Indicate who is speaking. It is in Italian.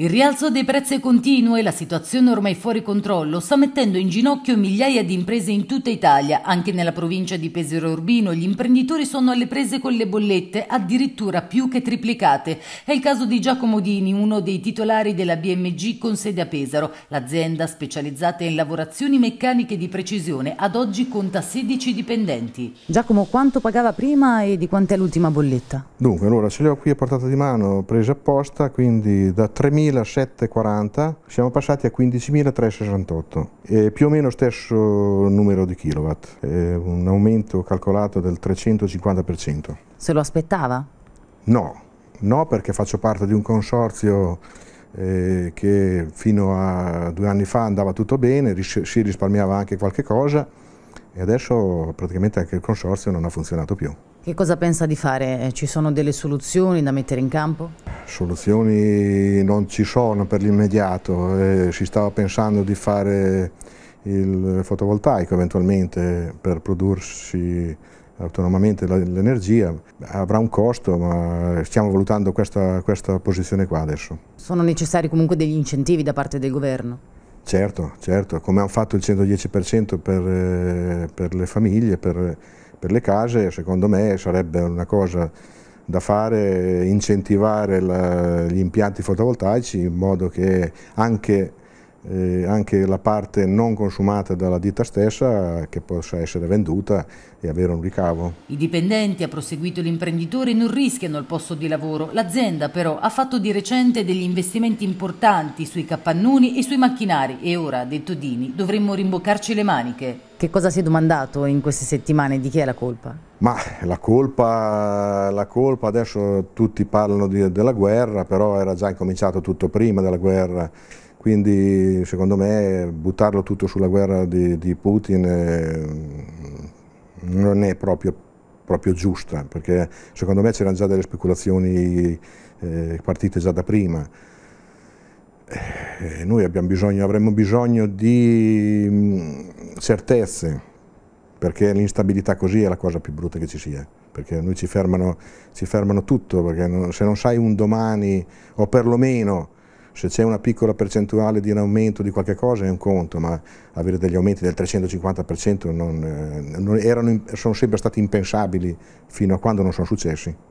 Speaker 1: Il rialzo dei prezzi continuo e la situazione ormai fuori controllo sta mettendo in ginocchio migliaia di imprese in tutta Italia. Anche nella provincia di Pesero Urbino gli imprenditori sono alle prese con le bollette addirittura più che triplicate. È il caso di Giacomo Dini, uno dei titolari della BMG con sede a Pesaro. L'azienda specializzata in lavorazioni meccaniche di precisione ad oggi conta 16 dipendenti. Giacomo, quanto pagava prima e di quant'è l'ultima bolletta?
Speaker 2: Dunque, allora ce li ho qui a portata di mano, prese apposta, quindi da 3.000 10.740 siamo passati a 15.368, eh, più o meno stesso numero di kilowatt, eh, un aumento calcolato del 350%.
Speaker 1: Se lo aspettava?
Speaker 2: No, no perché faccio parte di un consorzio eh, che fino a due anni fa andava tutto bene, ris si risparmiava anche qualche cosa e adesso praticamente anche il consorzio non ha funzionato più.
Speaker 1: Che cosa pensa di fare? Eh, ci sono delle soluzioni da mettere in campo?
Speaker 2: Soluzioni non ci sono per l'immediato, eh, si stava pensando di fare il fotovoltaico eventualmente per prodursi autonomamente l'energia, avrà un costo ma stiamo valutando questa, questa posizione qua adesso.
Speaker 1: Sono necessari comunque degli incentivi da parte del governo?
Speaker 2: Certo, certo, come hanno fatto il 110% per, eh, per le famiglie, per per le case, secondo me sarebbe una cosa da fare, incentivare la, gli impianti fotovoltaici in modo che anche eh, anche la parte non consumata dalla ditta stessa che possa essere venduta e avere un ricavo.
Speaker 1: I dipendenti, ha proseguito l'imprenditore, non rischiano il posto di lavoro. L'azienda però ha fatto di recente degli investimenti importanti sui capannoni e sui macchinari e ora, ha detto Dini, dovremmo rimboccarci le maniche. Che cosa si è domandato in queste settimane? Di chi è la colpa?
Speaker 2: Ma la colpa, la colpa adesso tutti parlano di, della guerra, però era già incominciato tutto prima della guerra. Quindi secondo me buttarlo tutto sulla guerra di, di Putin eh, non è proprio, proprio, giusta, perché secondo me c'erano già delle speculazioni eh, partite già da prima. Eh, noi bisogno, avremmo bisogno di mm, certezze, perché l'instabilità così è la cosa più brutta che ci sia, perché noi ci fermano, ci fermano tutto, perché non, se non sai un domani o perlomeno se c'è una piccola percentuale di un aumento di qualche cosa è un conto, ma avere degli aumenti del 350% non, eh, non erano, sono sempre stati impensabili fino a quando non sono successi.